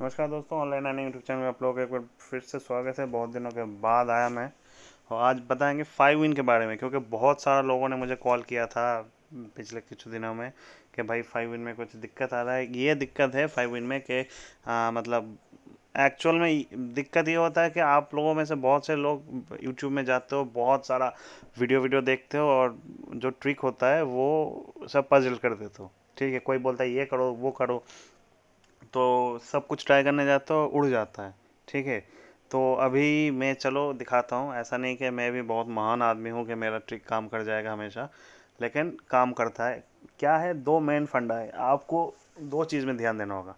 नमस्कार दोस्तों ऑनलाइन आने यूट्यूब चैनल में आप लोगों लोग एक बार फिर से स्वागत है बहुत दिनों के बाद आया मैं और आज बताएंगे फाइव इन के बारे में क्योंकि बहुत सारा लोगों ने मुझे कॉल किया था पिछले कुछ दिनों में कि भाई फाइव इन में कुछ दिक्कत आ रहा है ये दिक्कत है फाइव इन में कि मतलब एक्चुअल में दिक्कत ये होता है कि आप लोगों में से बहुत से लोग यूट्यूब में जाते हो बहुत सारा वीडियो वीडियो देखते हो और जो ट्रिक होता है वो सब पजल कर देते हो ठीक है कोई बोलता है ये करो वो करो तो सब कुछ ट्राई करने जाता हो उड़ जाता है ठीक है तो अभी मैं चलो दिखाता हूँ ऐसा नहीं कि मैं भी बहुत महान आदमी हूँ कि मेरा ट्रिक काम कर जाएगा हमेशा लेकिन काम करता है क्या है दो मेन फंडा है आपको दो चीज़ में ध्यान देना होगा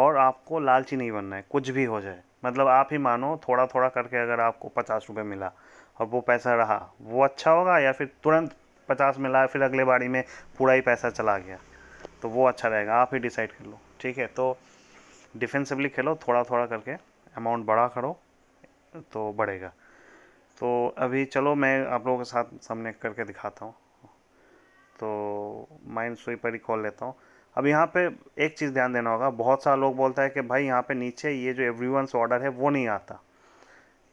और आपको लालची नहीं बनना है कुछ भी हो जाए मतलब आप ही मानो थोड़ा थोड़ा करके अगर आपको पचास रुपये मिला और वो पैसा रहा वो अच्छा होगा या फिर तुरंत पचास मिला फिर अगले बाड़ी में पूरा ही पैसा चला गया तो वो अच्छा रहेगा आप ही डिसाइड कर लो ठीक है तो डिफेंसिवली खेलो थोड़ा थोड़ा करके अमाउंट बढ़ा करो तो बढ़ेगा तो अभी चलो मैं आप लोगों के साथ सामने करके दिखाता हूँ तो माइंड स्वीपर पर ही खोल लेता हूँ अब यहाँ पे एक चीज़ ध्यान देना होगा बहुत सारे लोग बोलता है कि भाई यहाँ पे नीचे ये जो एवरीवंस ऑर्डर है वो नहीं आता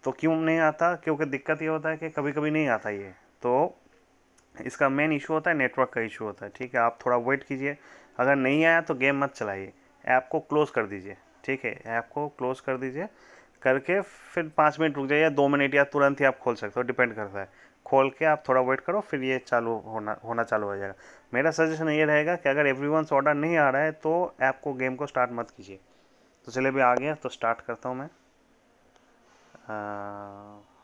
तो क्यों नहीं आता क्योंकि दिक्कत ये होता है कि कभी कभी नहीं आता ये तो इसका मेन इशू होता है नेटवर्क का इशू होता है ठीक है आप थोड़ा वेट कीजिए अगर नहीं आया तो गेम मत चलाइए ऐप को क्लोज़ कर दीजिए ठीक है ऐप को क्लोज़ कर दीजिए करके फिर पाँच मिनट रुक जाइए या दो मिनट या तुरंत ही आप खोल सकते हो डिपेंड करता है खोल के आप थोड़ा वेट करो फिर ये चालू होना होना चालू हो जाएगा मेरा सजेशन ये रहेगा कि अगर एवरी ऑर्डर नहीं आ रहा है तो ऐप को गेम को स्टार्ट मत कीजिए तो चले भी आ गया तो स्टार्ट करता हूँ मैं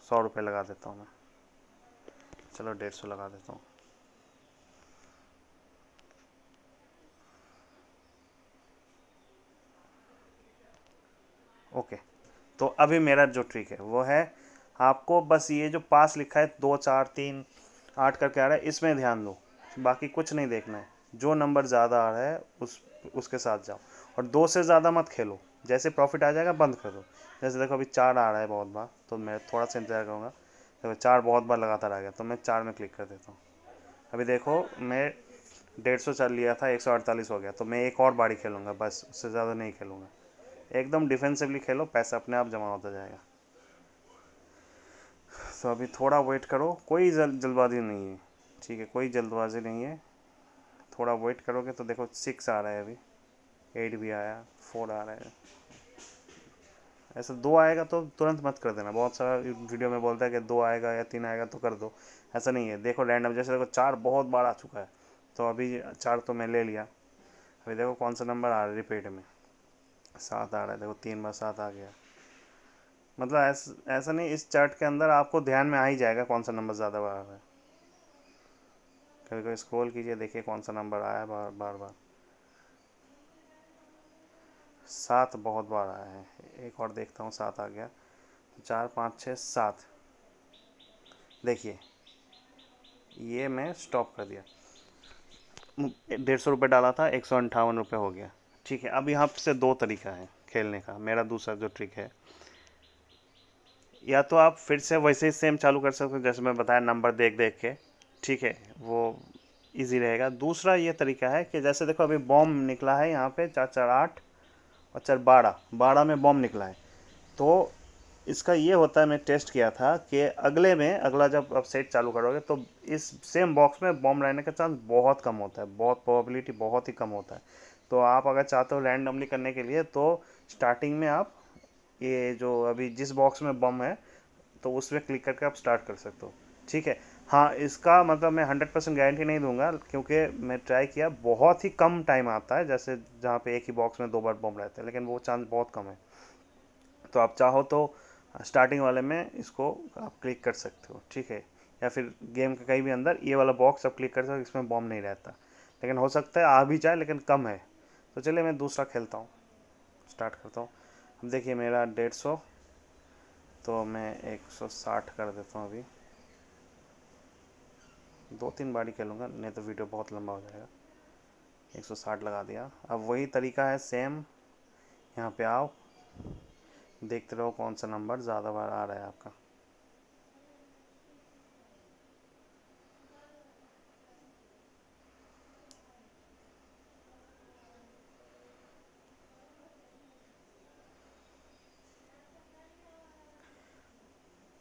सौ रुपये लगा देता हूँ मैं चलो डेढ़ सौ लगा देता हूँ ओके तो अभी मेरा जो ट्रिक है वो है आपको बस ये जो पास लिखा है दो चार तीन आठ करके आ रहा है इसमें ध्यान दो बाकी कुछ नहीं देखना है जो नंबर ज़्यादा आ रहा है उस उसके साथ जाओ और दो से ज़्यादा मत खेलो जैसे प्रॉफिट आ जाएगा बंद कर दो जैसे देखो अभी चार आ रहा है बहुत बार तो मैं थोड़ा सा इंतज़ार करूँगा देखो चार बहुत बार लगातार आ गया तो मैं चार में क्लिक कर देता हूँ अभी देखो मैं डेढ़ सौ चल लिया था एक सौ अड़तालीस हो गया तो मैं एक और बारी खेलूँगा बस उससे ज़्यादा नहीं खेलूँगा एकदम डिफेंसिवली खेलो पैसा अपने आप जमा होता जाएगा तो अभी थोड़ा वेट करो कोई जल्दबाजी नहीं है ठीक है कोई जल्दबाजी नहीं है थोड़ा वेट करोगे तो देखो सिक्स आ रहा है अभी एट भी आया फोर आ रहा है ऐसा दो आएगा तो तुरंत मत कर देना बहुत सारा वीडियो में बोलता है कि दो आएगा या तीन आएगा तो कर दो ऐसा नहीं है देखो रैंडम जैसे देखो चार बहुत बार आ चुका है तो अभी चार तो मैं ले लिया अभी देखो कौन सा नंबर आ रहा है रिपीट में सात आ रहा है देखो तीन बार सात आ गया मतलब ऐसा ऐसा नहीं इस चार्ट के अंदर आपको ध्यान में आ ही जाएगा कौन सा नंबर ज़्यादा बार है कभी कभी स्क्रोल कीजिए देखिए कौन सा नंबर आया बार बार बार सात बहुत बार आया है एक और देखता हूँ सात आ गया चार पाँच छः सात देखिए ये मैं स्टॉप कर दिया डेढ़ सौ रुपये डाला था एक सौ अंठावन रुपये हो गया ठीक है अब यहाँ से दो तरीका है खेलने का मेरा दूसरा जो ट्रिक है या तो आप फिर से वैसे ही सेम चालू कर सकते हो जैसे मैं बताया नंबर देख देख के ठीक है वो इजी रहेगा दूसरा ये तरीका है कि जैसे देखो अभी बॉम्ब निकला है यहाँ पे चार चार आठ और चार बारह बारह में बॉम्ब निकला है तो इसका ये होता है मैं टेस्ट किया था कि अगले में अगला जब आप सेट चालू करोगे तो इस सेम बॉक्स में बॉम्ब रहने का चांस बहुत कम होता है बहुत प्रॉबिलिटी बहुत ही कम होता है तो आप अगर चाहते हो रैंडमली करने के लिए तो स्टार्टिंग में आप ये जो अभी जिस बॉक्स में बम है तो उसमें क्लिक करके आप स्टार्ट कर सकते हो ठीक है हाँ इसका मतलब मैं हंड्रेड परसेंट गारंटी नहीं दूंगा क्योंकि मैं ट्राई किया बहुत ही कम टाइम आता है जैसे जहाँ पे एक ही बॉक्स में दो बार बम रहते हैं लेकिन वो चांस बहुत कम है तो आप चाहो तो स्टार्टिंग वाले में इसको आप क्लिक कर सकते हो ठीक है या फिर गेम के कहीं भी अंदर ये वाला बॉक्स आप क्लिक कर सकते हो इसमें बॉम्ब नहीं रहता लेकिन हो सकता है आ भी जाए लेकिन कम है तो चलिए मैं दूसरा खेलता हूँ स्टार्ट करता हूँ अब देखिए मेरा डेढ़ सौ तो मैं एक सौ साठ कर देता हूँ अभी दो तीन बारी खेलूँगा नहीं तो वीडियो बहुत लंबा हो जाएगा एक सौ साठ लगा दिया अब वही तरीका है सेम यहाँ पे आओ देखते रहो कौन सा नंबर ज़्यादा बार आ रहा है आपका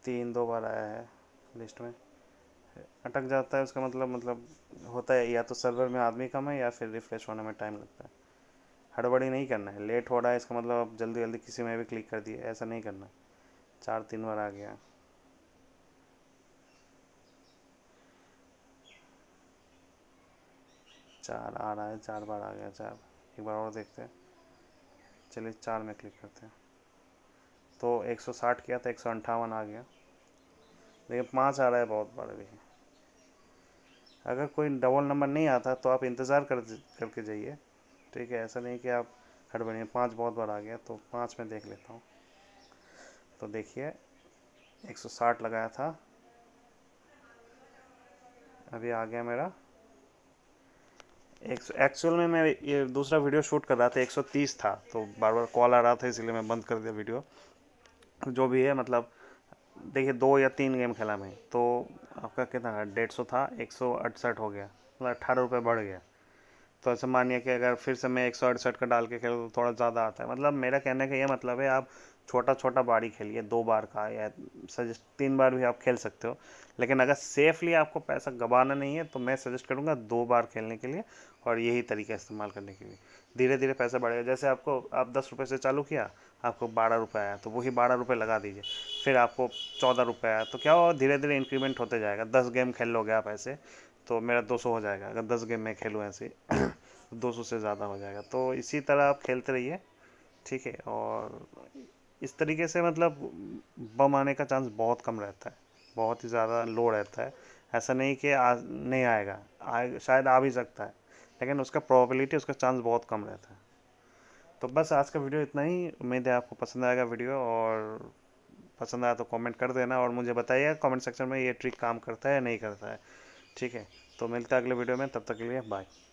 तीन दो बार आया है लिस्ट में अटक जाता है उसका मतलब मतलब होता है या तो सर्वर में आदमी कम है या फिर रिफ्रेश होने में टाइम लगता है हड़बड़ी नहीं करना है लेट हो रहा है इसका मतलब आप जल्दी जल्दी किसी में भी क्लिक कर दिए ऐसा नहीं करना चार तीन बार आ गया चार आ रहा है चार बार आ गया चार एक बार और देखते हैं चलिए चार में क्लिक करते हैं तो 160 किया था तो एक आ गया लेकिन पाँच आ रहा है बहुत बार भी अगर कोई डबल नंबर नहीं आता तो आप इंतज़ार कर करके जाइए ठीक है ऐसा नहीं कि आप हड़बड़िए पाँच बहुत बार आ गया तो पाँच में देख लेता हूँ तो देखिए 160 लगाया था अभी आ गया मेरा एक एक्चुअल में मैं ये दूसरा वीडियो शूट कर रहा था 130 था तो बार बार कॉल आ रहा था इसलिए मैं बंद कर दिया वीडियो जो भी है मतलब देखिए दो या तीन गेम खेला मैं तो आपका कितना था डेढ़ सौ था एक सौ अड़सठ हो गया मतलब अट्ठारह रुपये बढ़ गया तो ऐसा मानिए कि अगर फिर से मैं एक सौ अड़सठ का डाल के खेलूँ तो थोड़ा ज़्यादा आता है मतलब मेरा कहने का ये मतलब है आप छोटा छोटा बाड़ी खेलिए दो बार का या सजेस्ट तीन बार भी आप खेल सकते हो लेकिन अगर सेफली आपको पैसा गंवाना नहीं है तो मैं सजेस्ट करूँगा दो बार खेलने के लिए और यही तरीका इस्तेमाल करने के लिए धीरे धीरे पैसा बढ़ेगा जैसे आपको आप दस रुपये से चालू किया आपको बारह रुपये आया तो वही बारह रुपये लगा दीजिए फिर आपको चौदह रुपये आया तो क्या हो धीरे धीरे इंक्रीमेंट होते जाएगा दस गेम खेल लोगे आप ऐसे तो मेरा दो सौ हो जाएगा अगर दस गेम मैं खेलूँ ऐसे दो सौ से ज़्यादा हो जाएगा तो इसी तरह आप खेलते रहिए ठीक है और इस तरीके से मतलब बम आने का चांस बहुत कम रहता है बहुत ही ज़्यादा लो रहता है ऐसा नहीं कि आ नहीं आएगा आ, शायद आ भी सकता है लेकिन उसका प्रोबेबिलिटी उसका चांस बहुत कम रहता है तो बस आज का वीडियो इतना ही उम्मीद है आपको पसंद आएगा वीडियो और पसंद आया तो कमेंट कर देना और मुझे बताइए कमेंट सेक्शन में ये ट्रिक काम करता है या नहीं करता है ठीक है तो मिलते हैं अगले वीडियो में तब तक के लिए बाय